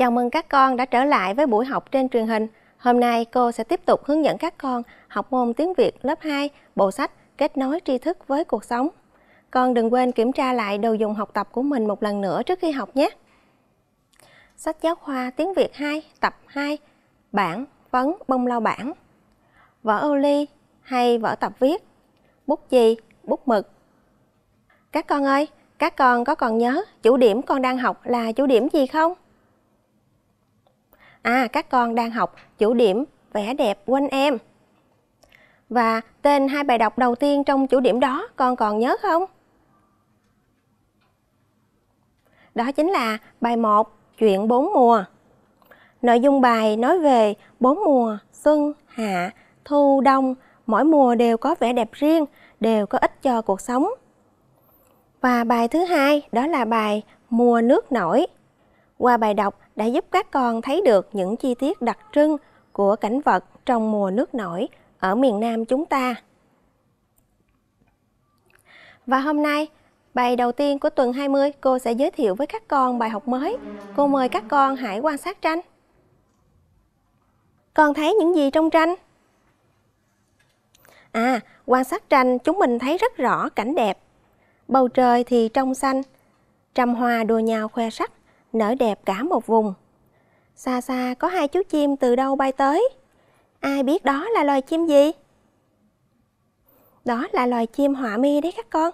Chào mừng các con đã trở lại với buổi học trên truyền hình. Hôm nay cô sẽ tiếp tục hướng dẫn các con học môn tiếng Việt lớp 2, bộ sách Kết nối tri thức với cuộc sống. Con đừng quên kiểm tra lại đồ dùng học tập của mình một lần nữa trước khi học nhé. Sách giáo khoa tiếng Việt 2, tập 2, bản, vấn, bông lau bản, vở ô ly hay vở tập viết, bút chì, bút mực. Các con ơi, các con có còn nhớ chủ điểm con đang học là chủ điểm gì không? à các con đang học chủ điểm vẻ đẹp quanh em. Và tên hai bài đọc đầu tiên trong chủ điểm đó con còn nhớ không? Đó chính là bài 1 Chuyện bốn mùa. Nội dung bài nói về bốn mùa xuân, hạ, thu, đông, mỗi mùa đều có vẻ đẹp riêng, đều có ích cho cuộc sống. Và bài thứ hai đó là bài Mùa nước nổi qua bài đọc đã giúp các con thấy được những chi tiết đặc trưng của cảnh vật trong mùa nước nổi ở miền Nam chúng ta. Và hôm nay, bài đầu tiên của tuần 20, cô sẽ giới thiệu với các con bài học mới. Cô mời các con hãy quan sát tranh. Con thấy những gì trong tranh? À, quan sát tranh chúng mình thấy rất rõ cảnh đẹp. Bầu trời thì trong xanh, trăm hoa đua nhau khoe sắc, nở đẹp cả một vùng. Xa xa có hai chú chim từ đâu bay tới. Ai biết đó là loài chim gì? Đó là loài chim họa mi đấy các con.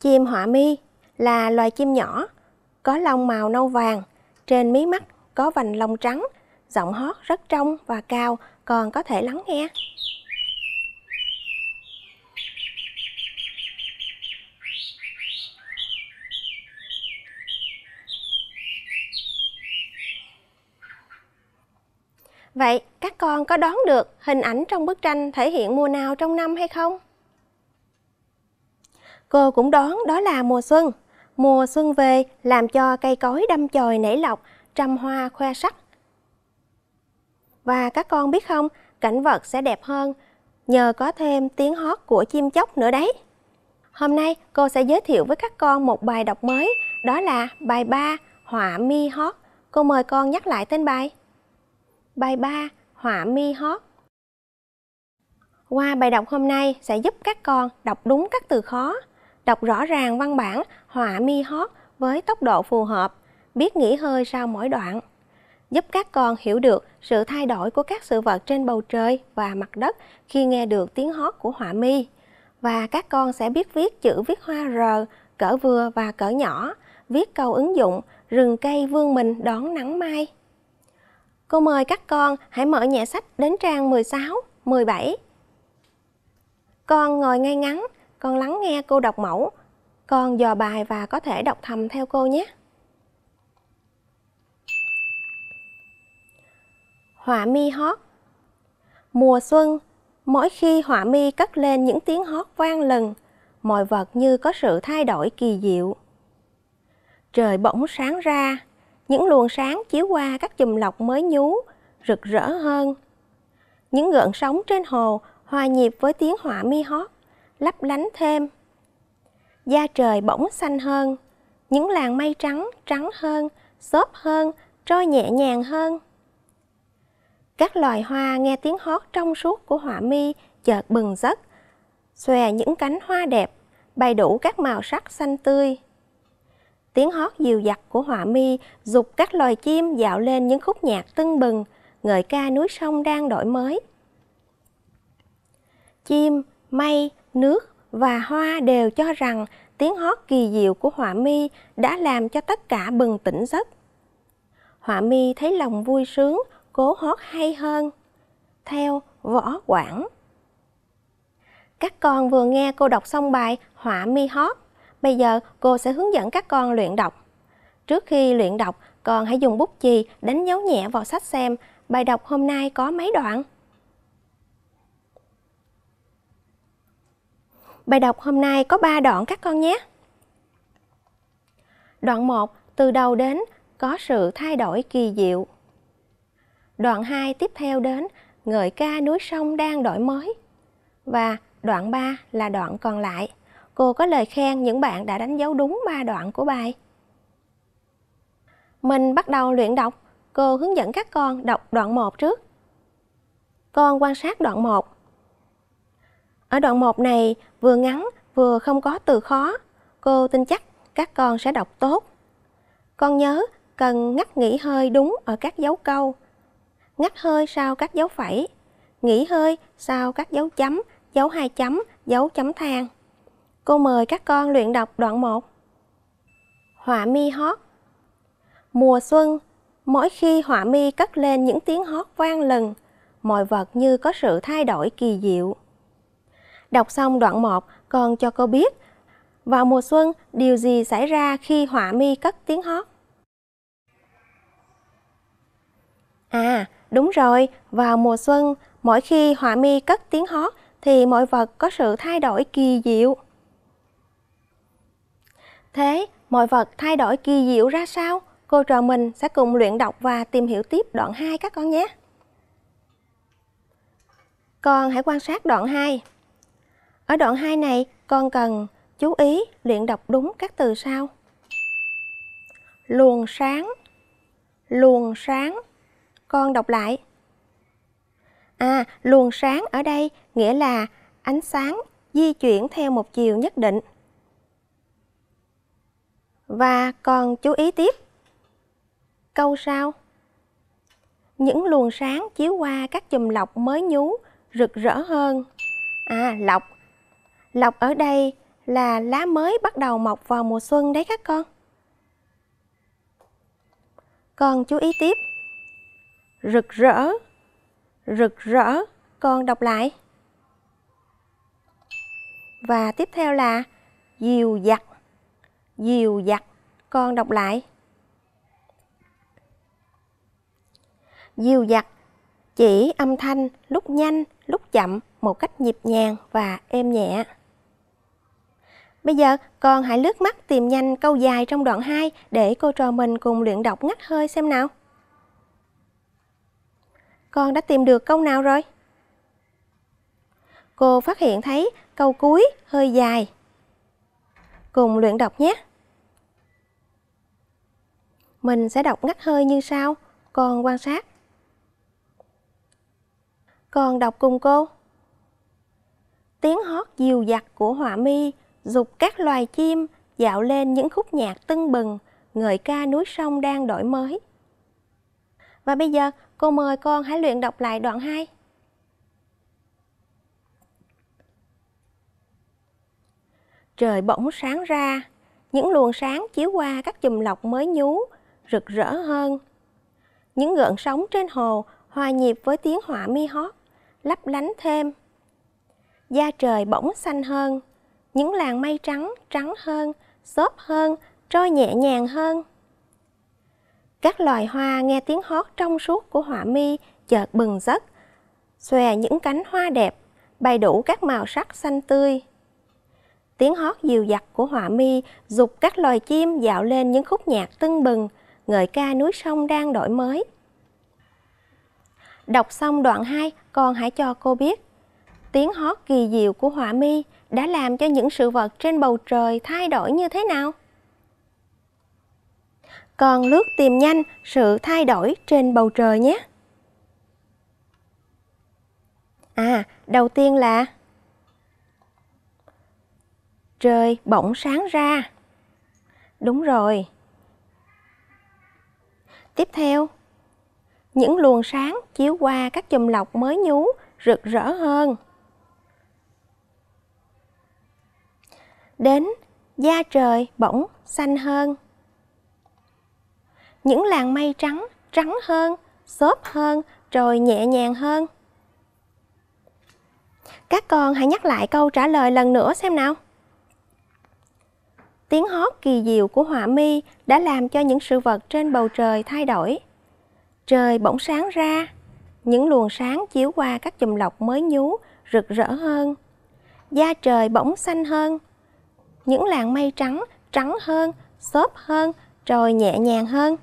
Chim họa mi là loài chim nhỏ, có lông màu nâu vàng, trên mí mắt có vành lông trắng, giọng hót rất trong và cao, còn có thể lắng nghe. Vậy các con có đoán được hình ảnh trong bức tranh thể hiện mùa nào trong năm hay không? Cô cũng đoán đó là mùa xuân. Mùa xuân về làm cho cây cối đâm chồi nảy lọc, trăm hoa khoe sắc. Và các con biết không, cảnh vật sẽ đẹp hơn nhờ có thêm tiếng hót của chim chóc nữa đấy. Hôm nay cô sẽ giới thiệu với các con một bài đọc mới, đó là bài 3 Họa mi hót. Cô mời con nhắc lại tên bài. Bài 3. Họa mi hót Qua bài đọc hôm nay sẽ giúp các con đọc đúng các từ khó, đọc rõ ràng văn bản họa mi hót với tốc độ phù hợp, biết nghỉ hơi sau mỗi đoạn, giúp các con hiểu được sự thay đổi của các sự vật trên bầu trời và mặt đất khi nghe được tiếng hót của họa mi. Và các con sẽ biết viết chữ viết hoa R, cỡ vừa và cỡ nhỏ, viết câu ứng dụng rừng cây vương mình đón nắng mai. Cô mời các con hãy mở nhà sách đến trang 16, 17. Con ngồi ngay ngắn, con lắng nghe cô đọc mẫu. Con dò bài và có thể đọc thầm theo cô nhé. Họa mi hót Mùa xuân, mỗi khi họa mi cất lên những tiếng hót vang lừng, mọi vật như có sự thay đổi kỳ diệu. Trời bỗng sáng ra, những luồng sáng chiếu qua các chùm lọc mới nhú, rực rỡ hơn. Những gợn sóng trên hồ hòa nhịp với tiếng họa mi hót, lấp lánh thêm. Da trời bỗng xanh hơn, những làn mây trắng trắng hơn, xốp hơn, trôi nhẹ nhàng hơn. Các loài hoa nghe tiếng hót trong suốt của họa mi chợt bừng giấc, xòe những cánh hoa đẹp, bày đủ các màu sắc xanh tươi tiếng hót dịu dặt của họa mi dục các loài chim dạo lên những khúc nhạc tưng bừng, ngợi ca núi sông đang đổi mới. Chim, mây, nước và hoa đều cho rằng tiếng hót kỳ diệu của họa mi đã làm cho tất cả bừng tỉnh giấc. Họa mi thấy lòng vui sướng, cố hót hay hơn. Theo Võ Quảng Các con vừa nghe cô đọc xong bài Họa mi hót Bây giờ cô sẽ hướng dẫn các con luyện đọc. Trước khi luyện đọc, con hãy dùng bút chì đánh dấu nhẹ vào sách xem bài đọc hôm nay có mấy đoạn. Bài đọc hôm nay có 3 đoạn các con nhé. Đoạn 1, từ đầu đến có sự thay đổi kỳ diệu. Đoạn 2 tiếp theo đến ngợi ca núi sông đang đổi mới. Và đoạn 3 là đoạn còn lại cô có lời khen những bạn đã đánh dấu đúng 3 đoạn của bài. Mình bắt đầu luyện đọc, cô hướng dẫn các con đọc đoạn 1 trước. Con quan sát đoạn 1. Ở đoạn 1 này vừa ngắn vừa không có từ khó, cô tin chắc các con sẽ đọc tốt. Con nhớ cần ngắt nghỉ hơi đúng ở các dấu câu, ngắt hơi sau các dấu phẩy, nghỉ hơi sau các dấu chấm, dấu hai chấm, dấu chấm than. Cô mời các con luyện đọc đoạn 1. Họa mi hót Mùa xuân, mỗi khi họa mi cất lên những tiếng hót vang lừng, mọi vật như có sự thay đổi kỳ diệu. Đọc xong đoạn 1, con cho cô biết vào mùa xuân điều gì xảy ra khi họa mi cất tiếng hót. À, đúng rồi, vào mùa xuân, mỗi khi họa mi cất tiếng hót thì mọi vật có sự thay đổi kỳ diệu. Thế, mọi vật thay đổi kỳ diệu ra sao? Cô trò mình sẽ cùng luyện đọc và tìm hiểu tiếp đoạn 2 các con nhé. Con hãy quan sát đoạn 2. Ở đoạn 2 này, con cần chú ý luyện đọc đúng các từ sau. Luồng sáng, luồng sáng. Con đọc lại. À, luồng sáng ở đây nghĩa là ánh sáng di chuyển theo một chiều nhất định. Và còn chú ý tiếp. Câu sau. Những luồng sáng chiếu qua các chùm lọc mới nhú rực rỡ hơn. À, lọc. Lọc ở đây là lá mới bắt đầu mọc vào mùa xuân đấy các con. còn chú ý tiếp. Rực rỡ. Rực rỡ. Con đọc lại. Và tiếp theo là diều giặt dìu dặt con đọc lại dìu dặt chỉ âm thanh lúc nhanh lúc chậm một cách nhịp nhàng và êm nhẹ Bây giờ con hãy lướt mắt tìm nhanh câu dài trong đoạn 2 để cô trò mình cùng luyện đọc ngắt hơi xem nào. Con đã tìm được câu nào rồi? Cô phát hiện thấy câu cuối hơi dài cùng luyện đọc nhé. Mình sẽ đọc ngắt hơi như sau, con quan sát. Con đọc cùng cô. Tiếng hót dịu dặt của họa mi dục các loài chim dạo lên những khúc nhạc tưng bừng, ngợi ca núi sông đang đổi mới. Và bây giờ, cô mời con hãy luyện đọc lại đoạn 2. Trời bỗng sáng ra, những luồng sáng chiếu qua các chùm lọc mới nhú, rực rỡ hơn. Những gợn sóng trên hồ hòa nhịp với tiếng họa mi hót, lấp lánh thêm. Da trời bỗng xanh hơn, những làn mây trắng trắng hơn, xốp hơn, trôi nhẹ nhàng hơn. Các loài hoa nghe tiếng hót trong suốt của họa mi chợt bừng giấc, xòe những cánh hoa đẹp, bày đủ các màu sắc xanh tươi tiếng hót dịu dặt của họa mi dục các loài chim dạo lên những khúc nhạc tưng bừng, ngợi ca núi sông đang đổi mới. Đọc xong đoạn 2, con hãy cho cô biết. Tiếng hót kỳ diệu của họa mi đã làm cho những sự vật trên bầu trời thay đổi như thế nào? Con lướt tìm nhanh sự thay đổi trên bầu trời nhé. À, đầu tiên là trời bỗng sáng ra. Đúng rồi. Tiếp theo, những luồng sáng chiếu qua các chùm lọc mới nhú rực rỡ hơn. Đến da trời bỗng xanh hơn. Những làn mây trắng trắng hơn, xốp hơn, rồi nhẹ nhàng hơn. Các con hãy nhắc lại câu trả lời lần nữa xem nào tiếng hót kỳ diệu của họa mi đã làm cho những sự vật trên bầu trời thay đổi. Trời bỗng sáng ra, những luồng sáng chiếu qua các chùm lọc mới nhú, rực rỡ hơn. Da trời bỗng xanh hơn, những làn mây trắng, trắng hơn, xốp hơn, trời nhẹ nhàng hơn.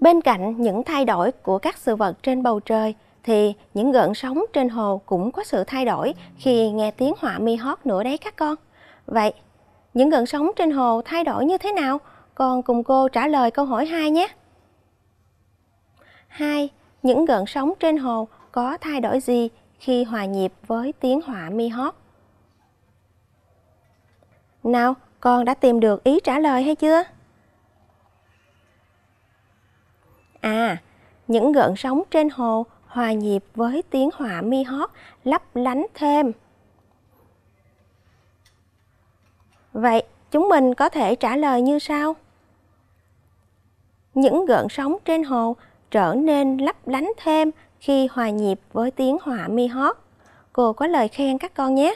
Bên cạnh những thay đổi của các sự vật trên bầu trời thì những gợn sóng trên hồ cũng có sự thay đổi khi nghe tiếng họa mi hót nữa đấy các con. Vậy, những gợn sóng trên hồ thay đổi như thế nào? Con cùng cô trả lời câu hỏi 2 nhé. 2. Những gợn sóng trên hồ có thay đổi gì khi hòa nhịp với tiếng họa mi hót? Nào, con đã tìm được ý trả lời hay chưa? À, những gợn sóng trên hồ hòa nhịp với tiếng họa mi hót lấp lánh thêm Vậy chúng mình có thể trả lời như sau. Những gợn sóng trên hồ trở nên lấp lánh thêm khi hòa nhịp với tiếng họa mi hót. Cô có lời khen các con nhé.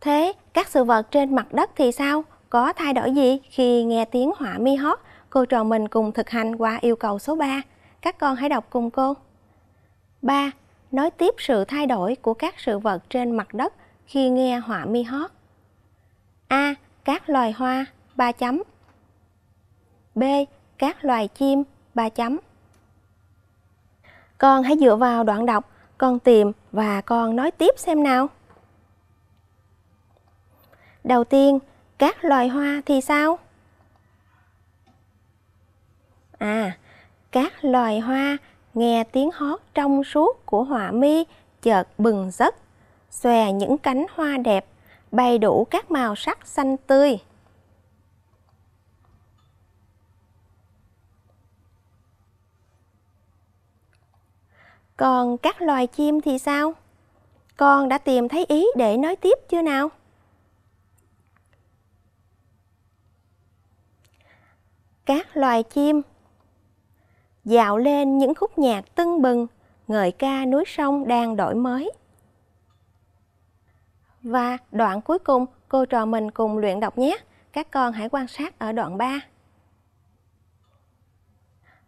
Thế các sự vật trên mặt đất thì sao? Có thay đổi gì khi nghe tiếng họa mi hót? Cô trò mình cùng thực hành qua yêu cầu số 3. Các con hãy đọc cùng cô. 3. Nói tiếp sự thay đổi của các sự vật trên mặt đất khi nghe họa mi hót. A. Các loài hoa, ba chấm. B. Các loài chim, ba chấm. Con hãy dựa vào đoạn đọc, con tìm và con nói tiếp xem nào. Đầu tiên, các loài hoa thì sao? À, các loài hoa nghe tiếng hót trong suốt của họa mi chợt bừng giấc xòe những cánh hoa đẹp, bay đủ các màu sắc xanh tươi. Còn các loài chim thì sao? Con đã tìm thấy ý để nói tiếp chưa nào? Các loài chim dạo lên những khúc nhạc tưng bừng, ngợi ca núi sông đang đổi mới. Và đoạn cuối cùng, cô trò mình cùng luyện đọc nhé. Các con hãy quan sát ở đoạn 3.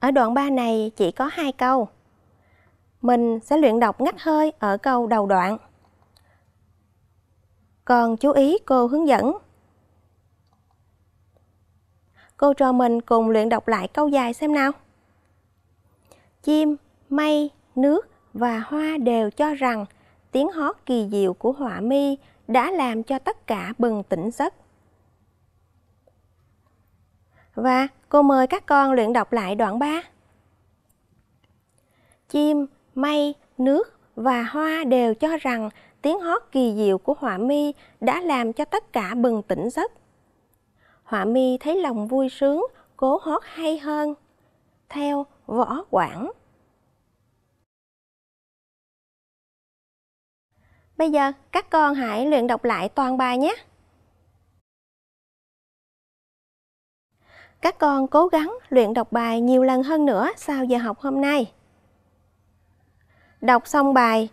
Ở đoạn 3 này chỉ có hai câu. Mình sẽ luyện đọc ngắt hơi ở câu đầu đoạn. Còn chú ý cô hướng dẫn. Cô trò mình cùng luyện đọc lại câu dài xem nào. Chim, mây, nước và hoa đều cho rằng tiếng hót kỳ diệu của họa mi đã làm cho tất cả bừng tỉnh giấc. Và cô mời các con luyện đọc lại đoạn 3. Chim, mây, nước và hoa đều cho rằng tiếng hót kỳ diệu của họa mi đã làm cho tất cả bừng tỉnh giấc. Họa mi thấy lòng vui sướng, cố hót hay hơn. Theo Võ Quảng Bây giờ các con hãy luyện đọc lại toàn bài nhé. Các con cố gắng luyện đọc bài nhiều lần hơn nữa sau giờ học hôm nay. Đọc xong bài.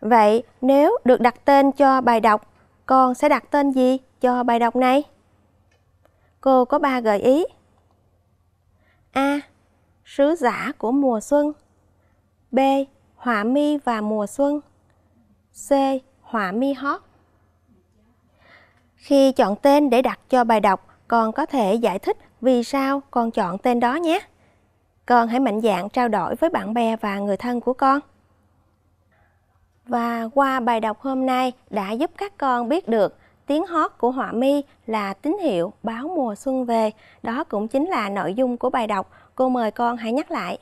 Vậy nếu được đặt tên cho bài đọc, con sẽ đặt tên gì cho bài đọc này? Cô có 3 gợi ý. A. Sứ giả của mùa xuân B. Họa mi và mùa xuân C. Họa mi hót Khi chọn tên để đặt cho bài đọc, con có thể giải thích vì sao con chọn tên đó nhé. Con hãy mạnh dạn trao đổi với bạn bè và người thân của con. Và qua bài đọc hôm nay đã giúp các con biết được tiếng hót của họa mi là tín hiệu báo mùa xuân về. Đó cũng chính là nội dung của bài đọc. Cô mời con hãy nhắc lại.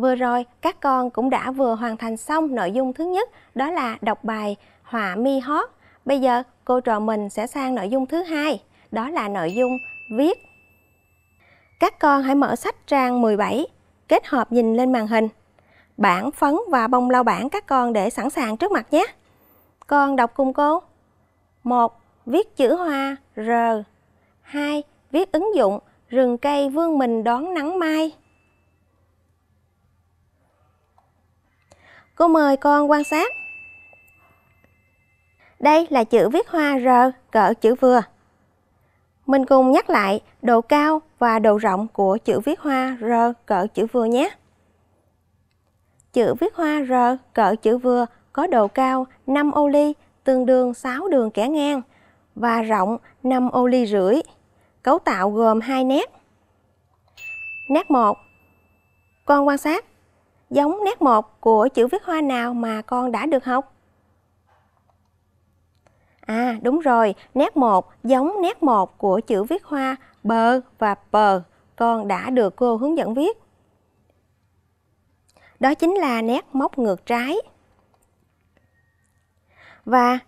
Vừa rồi, các con cũng đã vừa hoàn thành xong nội dung thứ nhất, đó là đọc bài Họa mi hót. Bây giờ, cô trò mình sẽ sang nội dung thứ hai, đó là nội dung viết. Các con hãy mở sách trang 17, kết hợp nhìn lên màn hình. Bản phấn và bông lau bảng các con để sẵn sàng trước mặt nhé. Con đọc cùng cô. 1. Viết chữ hoa R. 2. Viết ứng dụng rừng cây vương mình đón nắng mai. Cô mời con quan sát. Đây là chữ viết hoa R cỡ chữ vừa. Mình cùng nhắc lại độ cao và độ rộng của chữ viết hoa R cỡ chữ vừa nhé. Chữ viết hoa R cỡ chữ vừa có độ cao 5 ô ly tương đương 6 đường kẻ ngang và rộng 5 ô ly rưỡi. Cấu tạo gồm hai nét. Nét 1. Con quan sát giống nét một của chữ viết hoa nào mà con đã được học? À đúng rồi, nét một giống nét một của chữ viết hoa bờ và bờ con đã được cô hướng dẫn viết. Đó chính là nét móc ngược trái. Và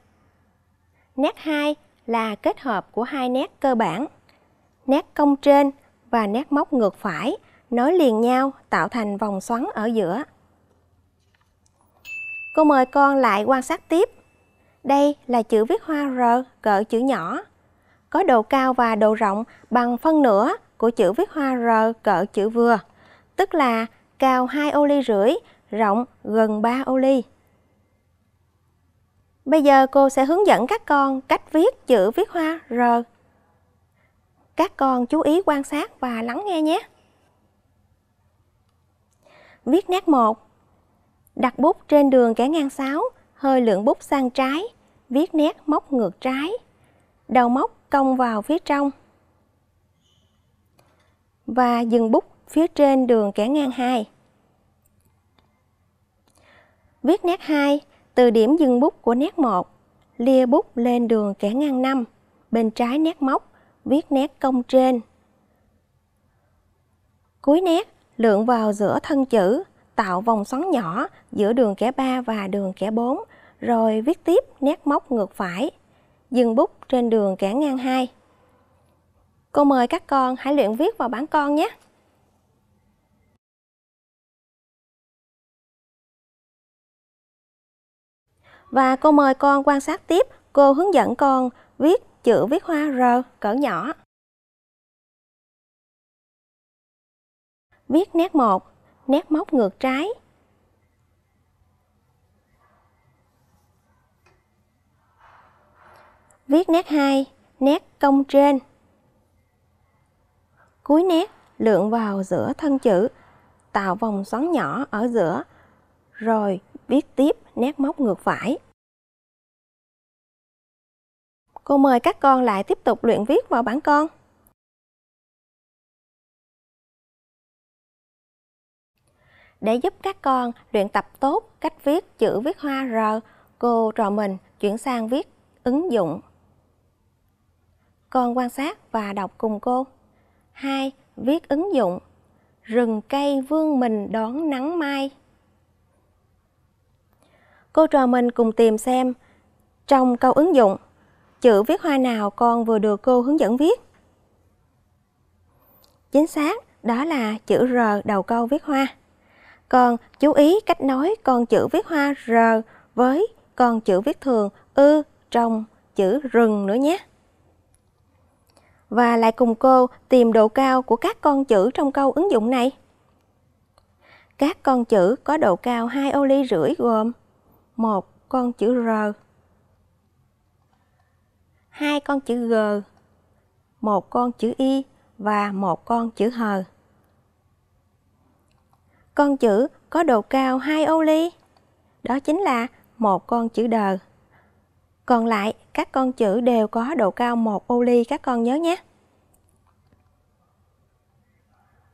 nét 2 là kết hợp của hai nét cơ bản, nét cong trên và nét móc ngược phải nối liền nhau tạo thành vòng xoắn ở giữa. Cô mời con lại quan sát tiếp. Đây là chữ viết hoa R cỡ chữ nhỏ, có độ cao và độ rộng bằng phân nửa của chữ viết hoa R cỡ chữ vừa, tức là cao 2 ô ly rưỡi, rộng gần 3 ô ly. Bây giờ cô sẽ hướng dẫn các con cách viết chữ viết hoa R. Các con chú ý quan sát và lắng nghe nhé viết nét một đặt bút trên đường kẻ ngang sáo hơi lượng bút sang trái viết nét móc ngược trái đầu móc cong vào phía trong và dừng bút phía trên đường kẻ ngang 2. Viết nét 2 từ điểm dừng bút của nét 1, lia bút lên đường kẻ ngang 5, bên trái nét móc, viết nét cong trên. Cuối nét lượn vào giữa thân chữ, tạo vòng xoắn nhỏ giữa đường kẻ 3 và đường kẻ 4, rồi viết tiếp nét móc ngược phải, dừng bút trên đường kẻ ngang 2. Cô mời các con hãy luyện viết vào bản con nhé. Và cô mời con quan sát tiếp, cô hướng dẫn con viết chữ viết hoa R cỡ nhỏ. viết nét một nét móc ngược trái. Viết nét hai nét cong trên. Cuối nét lượn vào giữa thân chữ, tạo vòng xoắn nhỏ ở giữa, rồi viết tiếp nét móc ngược phải. Cô mời các con lại tiếp tục luyện viết vào bảng con. Để giúp các con luyện tập tốt cách viết chữ viết hoa R, cô trò mình chuyển sang viết ứng dụng. Con quan sát và đọc cùng cô. 2. Viết ứng dụng. Rừng cây vương mình đón nắng mai. Cô trò mình cùng tìm xem trong câu ứng dụng chữ viết hoa nào con vừa được cô hướng dẫn viết. Chính xác, đó là chữ R đầu câu viết hoa. Còn chú ý cách nói con chữ viết hoa R với con chữ viết thường ư trong chữ rừng nữa nhé. Và lại cùng cô tìm độ cao của các con chữ trong câu ứng dụng này. Các con chữ có độ cao 2 ô ly rưỡi gồm một con chữ R, hai con chữ G, một con chữ Y và một con chữ H con chữ có độ cao 2 ô ly. Đó chính là một con chữ đờ. Còn lại, các con chữ đều có độ cao 1 ô ly các con nhớ nhé.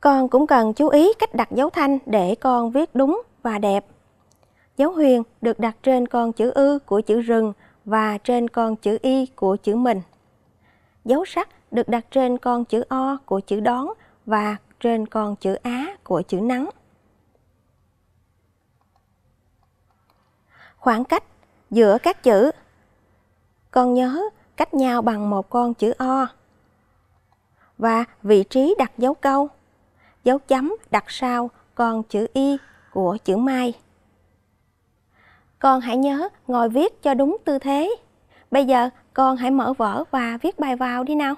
Con cũng cần chú ý cách đặt dấu thanh để con viết đúng và đẹp. Dấu huyền được đặt trên con chữ ư của chữ rừng và trên con chữ y của chữ mình. Dấu sắc được đặt trên con chữ o của chữ đón và trên con chữ á của chữ nắng. khoảng cách giữa các chữ. Con nhớ cách nhau bằng một con chữ O. Và vị trí đặt dấu câu, dấu chấm đặt sau con chữ Y của chữ Mai. Con hãy nhớ ngồi viết cho đúng tư thế. Bây giờ con hãy mở vở và viết bài vào đi nào.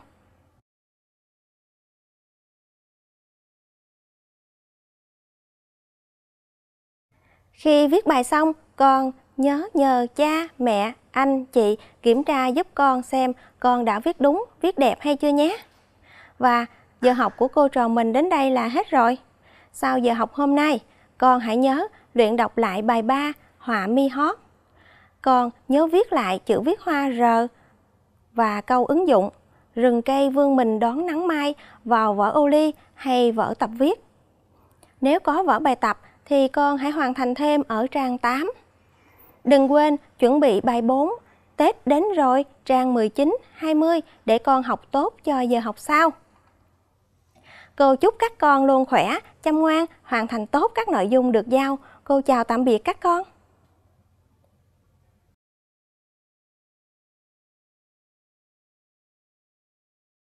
Khi viết bài xong, con nhớ nhờ cha, mẹ, anh, chị kiểm tra giúp con xem con đã viết đúng, viết đẹp hay chưa nhé. Và giờ học của cô trò mình đến đây là hết rồi. Sau giờ học hôm nay, con hãy nhớ luyện đọc lại bài 3 họa mi hót. Con nhớ viết lại chữ viết hoa R và câu ứng dụng rừng cây vương mình đón nắng mai vào vở ô ly hay vở tập viết. Nếu có vở bài tập thì con hãy hoàn thành thêm ở trang 8. Đừng quên chuẩn bị bài 4, Tết đến rồi, trang 19, 20 để con học tốt cho giờ học sau. Cô chúc các con luôn khỏe, chăm ngoan, hoàn thành tốt các nội dung được giao. Cô chào tạm biệt các con.